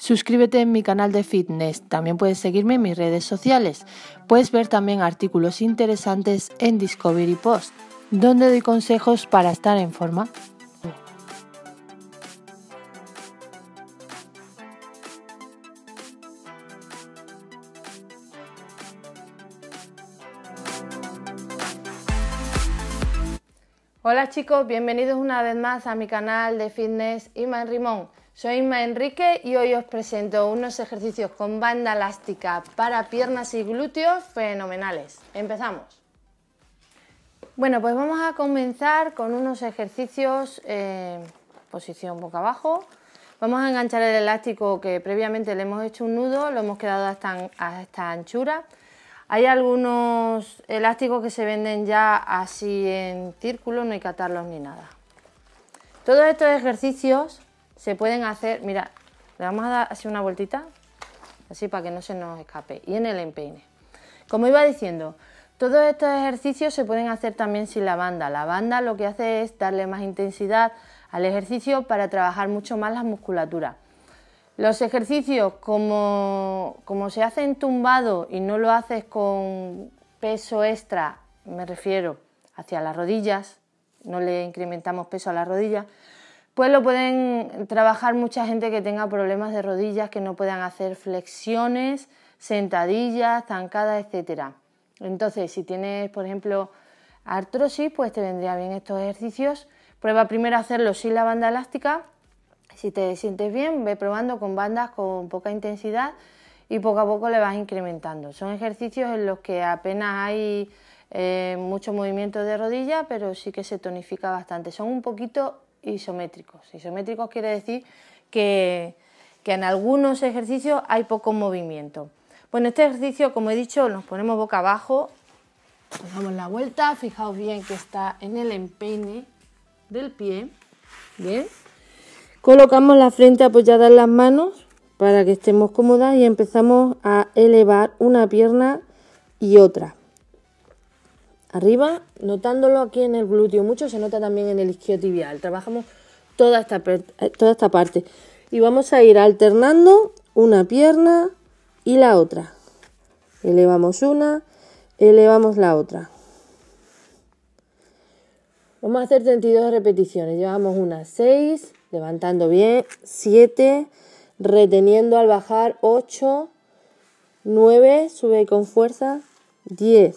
Suscríbete en mi canal de fitness, también puedes seguirme en mis redes sociales. Puedes ver también artículos interesantes en Discovery Post, donde doy consejos para estar en forma. Hola chicos, bienvenidos una vez más a mi canal de fitness Iman Rimón. Soy Inma Enrique y hoy os presento unos ejercicios con banda elástica para piernas y glúteos fenomenales. Empezamos. Bueno, pues vamos a comenzar con unos ejercicios en eh, posición boca abajo. Vamos a enganchar el elástico que previamente le hemos hecho un nudo, lo hemos quedado hasta, esta anchura. Hay algunos elásticos que se venden ya así en círculo, no hay que atarlos ni nada. Todos estos ejercicios se pueden hacer, mira, le vamos a dar así una vueltita, así para que no se nos escape, y en el empeine. Como iba diciendo, todos estos ejercicios se pueden hacer también sin la banda. La banda lo que hace es darle más intensidad al ejercicio para trabajar mucho más las musculaturas. Los ejercicios, como, como se hacen tumbado y no lo haces con peso extra, me refiero hacia las rodillas, no le incrementamos peso a las rodillas, pues lo pueden trabajar mucha gente que tenga problemas de rodillas, que no puedan hacer flexiones, sentadillas, zancadas, etc. Entonces, si tienes, por ejemplo, artrosis, pues te vendría bien estos ejercicios. Prueba primero hacerlo sin la banda elástica. Si te sientes bien, ve probando con bandas con poca intensidad y poco a poco le vas incrementando. Son ejercicios en los que apenas hay eh, mucho movimiento de rodilla, pero sí que se tonifica bastante. Son un poquito isométricos. Isométricos quiere decir que, en algunos ejercicios hay poco movimiento. Bueno, este ejercicio, como he dicho, nos ponemos boca abajo, damos la vuelta, fijaos bien que está en el empeine del pie, bien. Colocamos la frente apoyada en las manos para que estemos cómodas y empezamos a elevar una pierna y otra arriba, notándolo aquí en el glúteo mucho, se nota también en el isquiotibial. Trabajamos toda esta, eh, toda esta parte. Y vamos a ir alternando una pierna y la otra. Elevamos una, elevamos la otra. Vamos a hacer 32 repeticiones. Llevamos una, 6, levantando bien, 7, reteniendo al bajar, 8, 9, sube con fuerza, 10,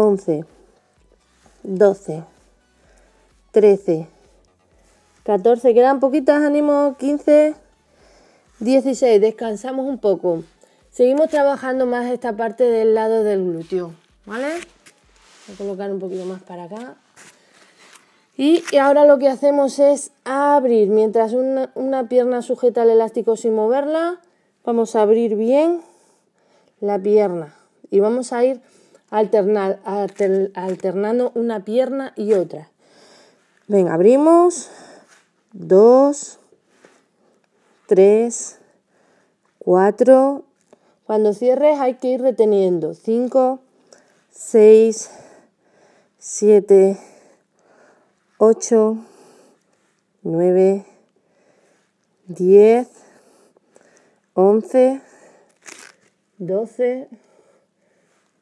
11, 12, 13, 14, quedan poquitas, ánimo, 15, 16, descansamos un poco. Seguimos trabajando más esta parte del lado del glúteo, ¿vale? Voy a colocar un poquito más para acá. Y ahora lo que hacemos es abrir, mientras una, pierna sujeta el elástico sin moverla, vamos a abrir bien la pierna y vamos a ir alternando una pierna y otra. Venga, abrimos. Dos, tres, cuatro. Cuando cierres hay que ir reteniendo. Cinco, seis, siete, ocho, nueve, diez, once, doce.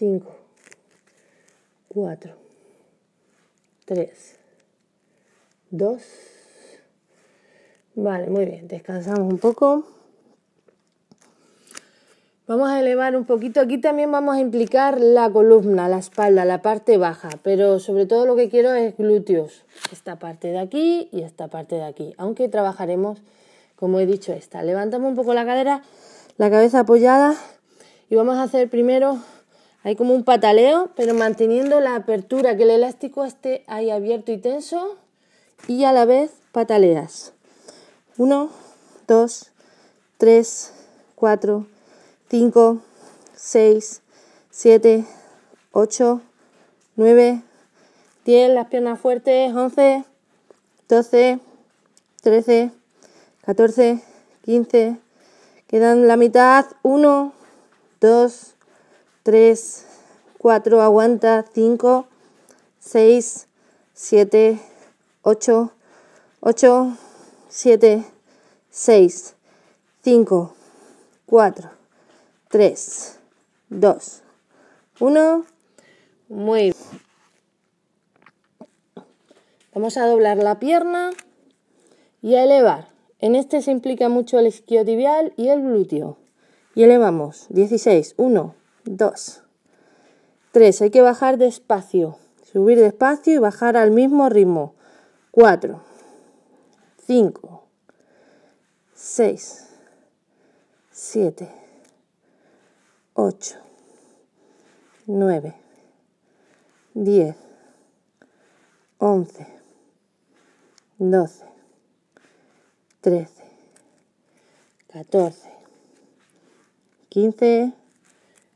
5, 4, 3, 2. Vale, muy bien, descansamos un poco. Vamos a elevar un poquito. Aquí también vamos a implicar la columna, la espalda, la parte baja. Pero sobre todo lo que quiero es glúteos. Esta parte de aquí y esta parte de aquí. Aunque trabajaremos, como he dicho, esta. Levantamos un poco la cadera, la cabeza apoyada. Y vamos a hacer primero hay como un pataleo, pero manteniendo la apertura, que el elástico esté ahí abierto y tenso y a la vez pataleas. 1, 2, 3, 4, 5, 6, 7, 8, 9, 10, las piernas fuertes, 11, 12, 13, 14, 15, quedan la mitad, 1, 2, 3, 4, aguanta, 5, 6, 7, 8, 8, 7, 6, 5, 4, 3, 2, 1. Muy bien. Vamos a doblar la pierna y a elevar. En este se implica mucho el isquiotibial y el glúteo. Y elevamos. 16, 1, 2. 3. Hay que bajar despacio. Subir despacio y bajar al mismo ritmo. 4. 5. 6. 7. 8. 9. 10. 11. 12. 13. 14. 15.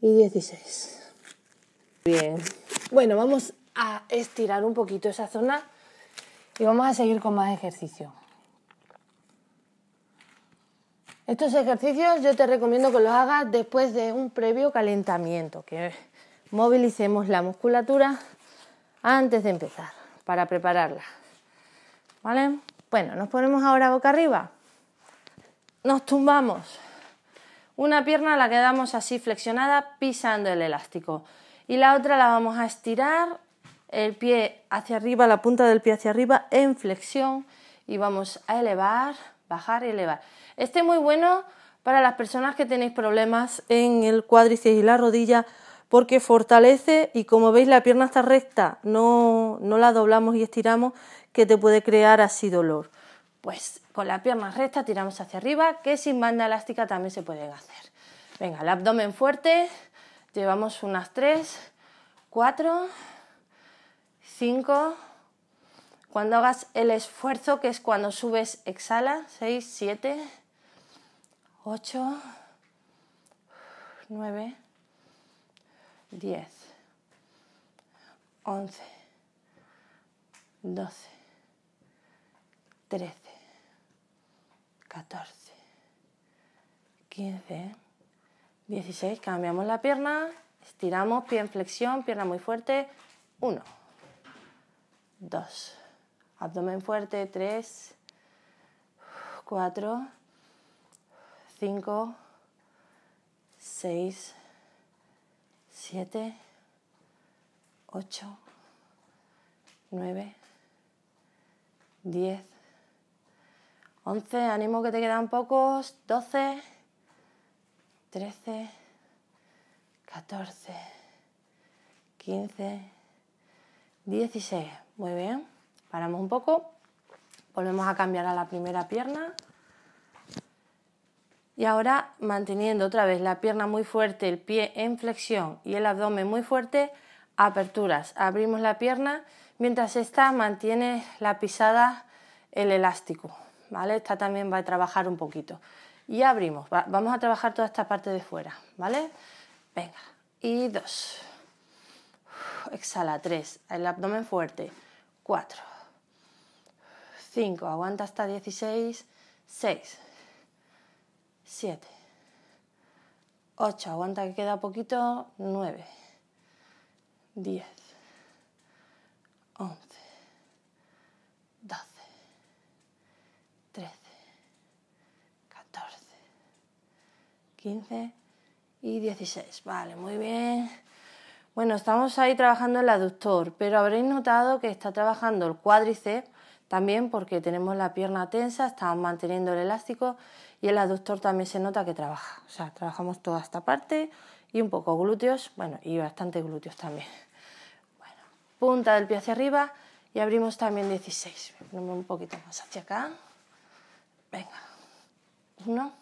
y 16. Bien. Bueno, vamos a estirar un poquito esa zona y vamos a seguir con más ejercicio. Estos ejercicios yo te recomiendo que los hagas después de un previo calentamiento, que movilicemos la musculatura antes de empezar, para prepararla. ¿Vale? Bueno, nos ponemos ahora boca arriba. Nos tumbamos. Una pierna la quedamos así flexionada pisando el elástico y la otra la vamos a estirar el pie hacia arriba, la punta del pie hacia arriba en flexión y vamos a elevar, bajar y elevar. Este es muy bueno para las personas que tenéis problemas en el cuádriceps y la rodilla porque fortalece y como veis la pierna está recta, no, no la doblamos y estiramos que te puede crear así dolor. Pues con la pierna recta tiramos hacia arriba, que sin banda elástica también se pueden hacer. Venga, el abdomen fuerte, llevamos unas 3, 4, 5, cuando hagas el esfuerzo, que es cuando subes, exhala, 6, 7, 8, 9, 10, 11, 12, 13. 14, 15, 16. Cambiamos la pierna, estiramos, pie en flexión, pierna muy fuerte. 1, 2, abdomen fuerte. 3, 4, 5, 6, 7, 8, 9, 10, 11, ánimo que te quedan pocos, 12, 13, 14, 15, 16. Muy bien, paramos un poco, volvemos a cambiar a la primera pierna. Y ahora manteniendo otra vez la pierna muy fuerte, el pie en flexión y el abdomen muy fuerte, aperturas. Abrimos la pierna mientras esta mantiene la pisada, el elástico. ¿vale? Esta también va a trabajar un poquito. Y abrimos, vamos a trabajar toda esta parte de fuera, ¿vale? Venga, y dos. exhala, tres. El abdomen fuerte, cuatro. Cinco, aguanta hasta dieciséis. Seis. Siete. Ocho, aguanta que queda poquito. Nueve. Diez. Once. 15 y 16. Vale, muy bien. Bueno, estamos ahí trabajando el aductor, pero habréis notado que está trabajando el cuádriceps también porque tenemos la pierna tensa, estamos manteniendo el elástico y el aductor también se nota que trabaja. O sea, trabajamos toda esta parte y un poco glúteos, bueno, y bastante glúteos también. Bueno, punta del pie hacia arriba y abrimos también 16. un poquito más hacia acá. Venga. Uno.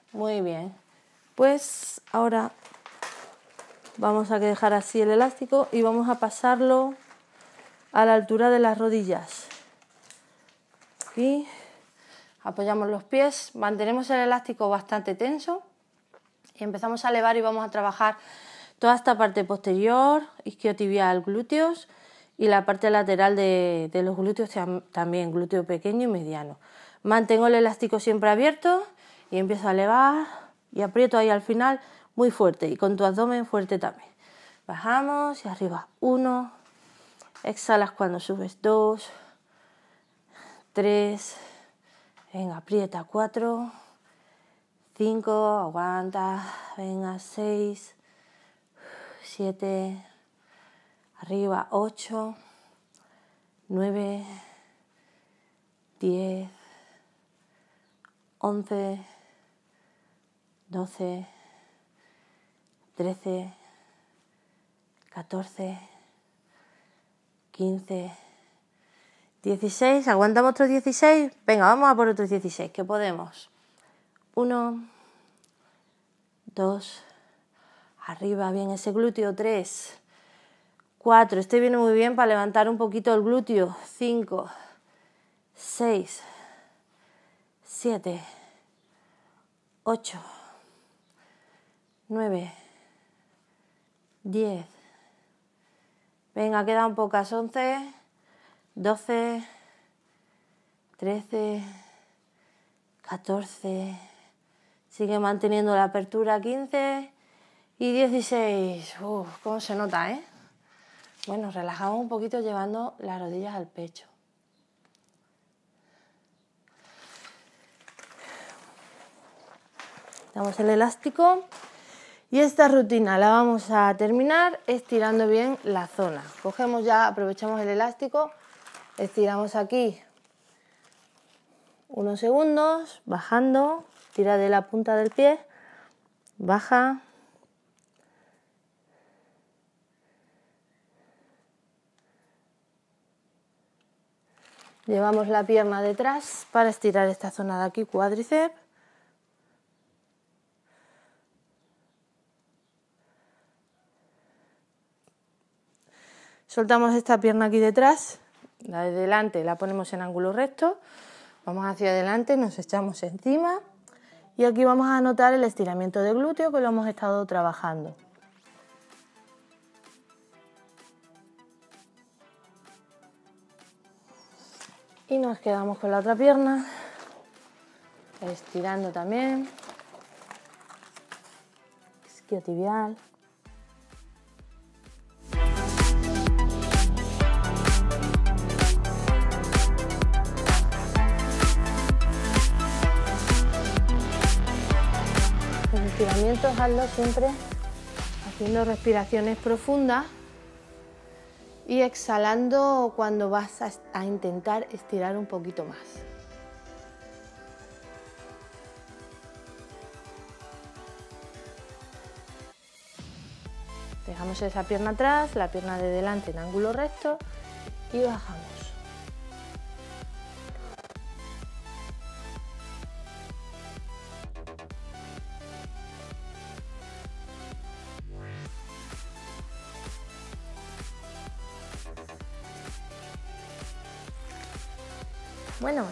Muy bien. Pues ahora vamos a dejar así el elástico y vamos a pasarlo a la altura de las rodillas. Y apoyamos los pies, mantenemos el elástico bastante tenso y empezamos a elevar y vamos a trabajar toda esta parte posterior, isquiotibial, glúteos y la parte lateral de, de los glúteos también, glúteo pequeño y mediano. Mantengo el elástico siempre abierto y empiezo a elevar y aprieto ahí al final muy fuerte y con tu abdomen fuerte también. Bajamos y arriba, 1, exhalas cuando subes, 2, 3, venga, aprieta, 4, 5, aguanta, venga, 6, 7, arriba, 8, 9, 10, 11, 12, 13, 14, 15, 16. ¿Aguantamos otros 16? Venga, vamos a por otros 16, que podemos. 1, 2, arriba, bien ese glúteo. 3, 4, estoy viene muy bien para levantar un poquito el glúteo. 5, 6, 7, 8. 9, 10. Venga, quedan pocas. 11, 12, 13, 14. Sigue manteniendo la apertura 15 y 16. Uf, cómo se nota, ¿eh? Bueno, relajamos un poquito llevando las rodillas al pecho. Damos el elástico y esta rutina la vamos a terminar estirando bien la zona. Cogemos ya, aprovechamos el elástico, estiramos aquí unos segundos, bajando, tira de la punta del pie, baja. Llevamos la pierna detrás para estirar esta zona de aquí, cuádriceps. Soltamos esta pierna aquí detrás, la de delante la ponemos en ángulo recto, vamos hacia adelante, nos echamos encima y aquí vamos a notar el estiramiento de glúteo que lo hemos estado trabajando. Y nos quedamos con la otra pierna, estirando también, isquiotibial. tibial. siempre haciendo respiraciones profundas y exhalando cuando vas a intentar estirar un poquito más. Dejamos esa pierna atrás, la pierna de delante en ángulo recto y bajamos.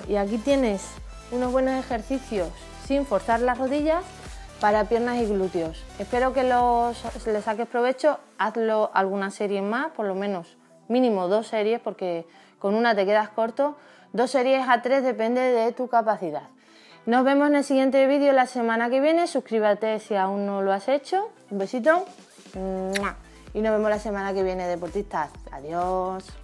Y aquí tienes unos buenos ejercicios sin forzar las rodillas para piernas y glúteos. Espero que los, saques provecho, hazlo alguna serie más, por lo menos mínimo dos series, porque con una te quedas corto, dos series a tres depende de tu capacidad. Nos vemos en el siguiente vídeo la semana que viene, suscríbete si aún no lo has hecho, un besito y nos vemos la semana que viene deportistas, adiós.